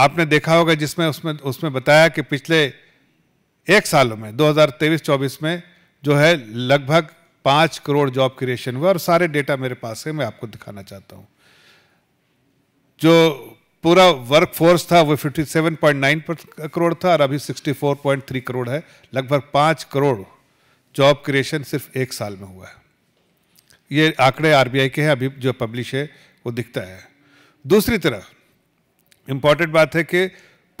आपने देखा होगा जिसमें उसमें उसमें बताया कि पिछले एक सालों में 2023-24 में जो है लगभग पाँच करोड़ जॉब क्रिएशन हुआ और सारे डेटा मेरे पास है मैं आपको दिखाना चाहता हूँ जो पूरा वर्क फोर्स था वो 57.9 करोड़ था और अभी 64.3 करोड़ है लगभग पाँच करोड़ जॉब क्रिएशन सिर्फ एक साल में हुआ है ये आंकड़े आरबीआई के हैं अभी जो पब्लिश है वो दिखता है दूसरी तरफ इम्पॉर्टेंट बात है कि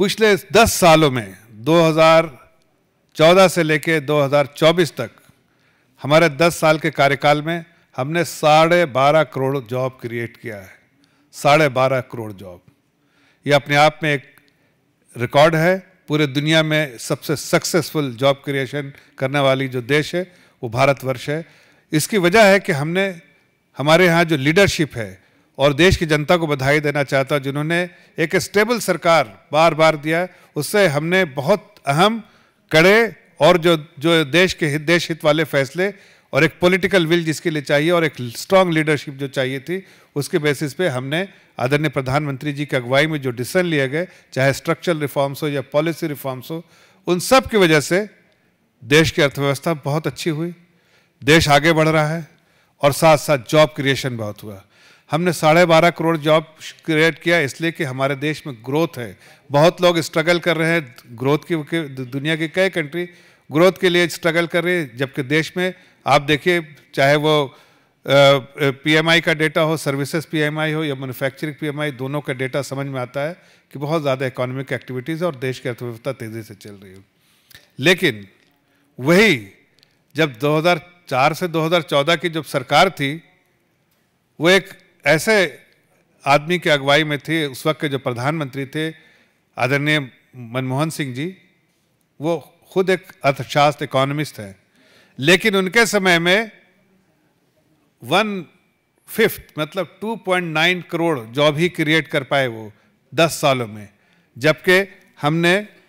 पिछले दस सालों में 2014 से लेकर 2024 तक हमारे 10 साल के कार्यकाल में हमने साढ़े बारह करोड़ जॉब क्रिएट किया है साढ़े बारह करोड़ जॉब ये अपने आप में एक रिकॉर्ड है पूरे दुनिया में सबसे सक्सेसफुल जॉब क्रिएशन करने वाली जो देश है वो भारतवर्ष है इसकी वजह है कि हमने हमारे यहाँ जो लीडरशिप है और देश की जनता को बधाई देना चाहता हूँ जिन्होंने एक स्टेबल सरकार बार बार दिया उससे हमने बहुत अहम कड़े और जो जो देश के हित देश हित वाले फैसले और एक पॉलिटिकल विल जिसके लिए चाहिए और एक स्ट्रांग लीडरशिप जो चाहिए थी उसके बेसिस पे हमने आदरणीय प्रधानमंत्री जी की अगुवाई में जो डिसीजन लिए गए चाहे स्ट्रक्चरल रिफॉर्म्स हो या पॉलिसी रिफॉर्म्स हो उन सब की वजह से देश की अर्थव्यवस्था बहुत अच्छी हुई देश आगे बढ़ रहा है और साथ साथ जॉब क्रिएशन बहुत हुआ हमने साढ़े बारह करोड़ जॉब क्रिएट किया इसलिए कि हमारे देश में ग्रोथ है बहुत लोग स्ट्रगल कर रहे हैं ग्रोथ की दुनिया की कई कंट्री ग्रोथ के लिए स्ट्रगल कर रही है जबकि देश में आप देखिए चाहे वो पीएमआई का डेटा हो सर्विसेज पीएमआई हो या मैन्युफैक्चरिंग पीएमआई दोनों का डेटा समझ में आता है कि बहुत ज़्यादा इकोनॉमिक एक्टिविटीज़ और देश की अर्थव्यवस्था तेज़ी से चल रही है लेकिन वही जब 2004 से 2014 की जब सरकार थी वो एक ऐसे आदमी की अगुवाई में थे उस वक्त के जो प्रधानमंत्री थे आदरणीय मनमोहन सिंह जी वो खुद एक अर्थशास्त्र इकोनॉमिस्ट हैं लेकिन उनके समय में वन फिफ्थ मतलब 2.9 करोड़ जॉब ही क्रिएट कर पाए वो 10 सालों में जबकि हमने